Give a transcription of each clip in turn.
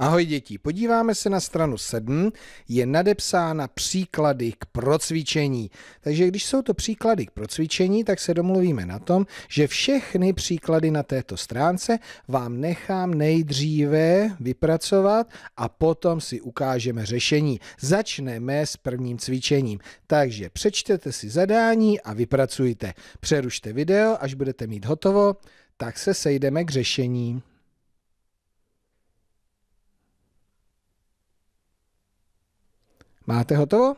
Ahoj děti, podíváme se na stranu 7, je nadepsána příklady k procvičení. Takže když jsou to příklady k procvičení, tak se domluvíme na tom, že všechny příklady na této stránce vám nechám nejdříve vypracovat a potom si ukážeme řešení. Začneme s prvním cvičením. Takže přečtete si zadání a vypracujte. Přerušte video, až budete mít hotovo, tak se sejdeme k řešení. Máte hotovo?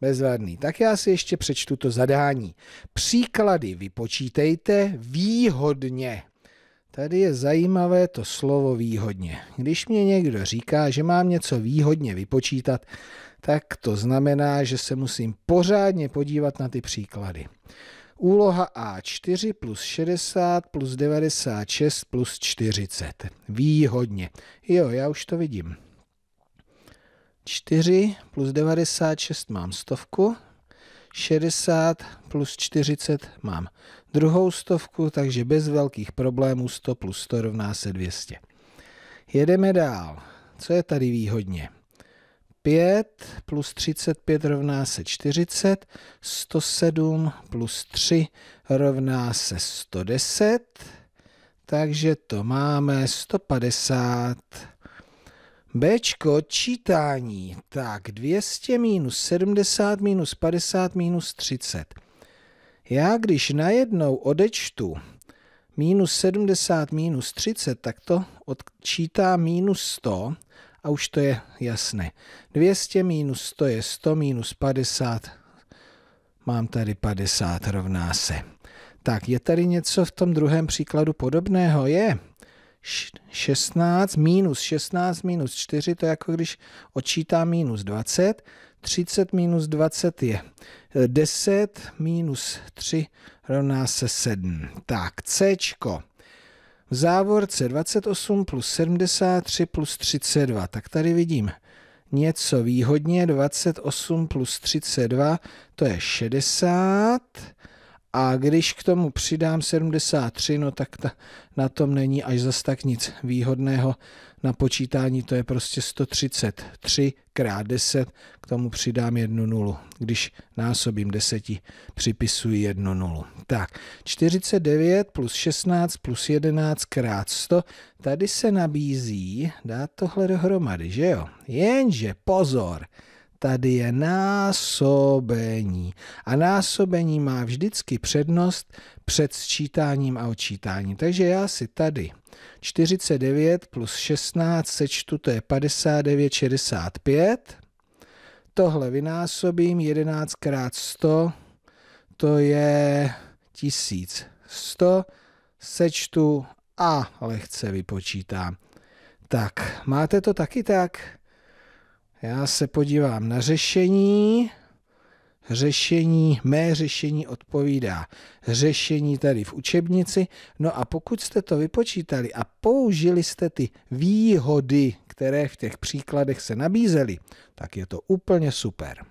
Bezvadný. Tak já si ještě přečtu to zadání. Příklady vypočítejte výhodně. Tady je zajímavé to slovo výhodně. Když mě někdo říká, že mám něco výhodně vypočítat, tak to znamená, že se musím pořádně podívat na ty příklady. Úloha A4 plus 60 plus 96 plus 40. Výhodně. Jo, já už to vidím. 4 plus 96 mám stovku, 60 plus 40 mám druhou stovku, takže bez velkých problémů 100 plus 100 rovná se 200. Jedeme dál. Co je tady výhodně? 5 plus 35 rovná se 40, 107 plus 3 rovná se 110, takže to máme 150 Bčko, čítání. Tak, 200 minus 70 minus 50 minus 30. Já když najednou odečtu minus 70 minus 30, tak to odčítá minus 100 a už to je jasné. 200 minus 100 je 100 minus 50. Mám tady 50 rovná se. Tak, je tady něco v tom druhém příkladu podobného? Je. 16 minus 16 minus 4, to je jako když odčítá minus 20. 30 minus 20 je 10 eh, minus 3 rovná se 7. Tak, C. V závorce 28 plus 73 plus 32. Tak tady vidím něco výhodně. 28 plus 32 to je 60. A když k tomu přidám 73, no tak ta, na tom není až zas tak nic výhodného. Na počítání to je prostě 133 krát 10, k tomu přidám jednu nulu. Když násobím 10, připisuji jednu nulu. Tak, 49 plus 16 plus 11 krát 100, tady se nabízí dát tohle dohromady, že jo? Jenže pozor, tady je násobení. A násobení má vždycky přednost před sčítáním a odčítáním. Takže já si tady 49 plus 16 sečtu, to je 59, 65. Tohle vynásobím 11 krát 100, to je 1100. Sečtu a lehce vypočítám. Tak, máte to taky tak? Já se podívám na řešení. Řešení, mé řešení odpovídá řešení tady v učebnici. No a pokud jste to vypočítali a použili jste ty výhody, které v těch příkladech se nabízely, tak je to úplně super.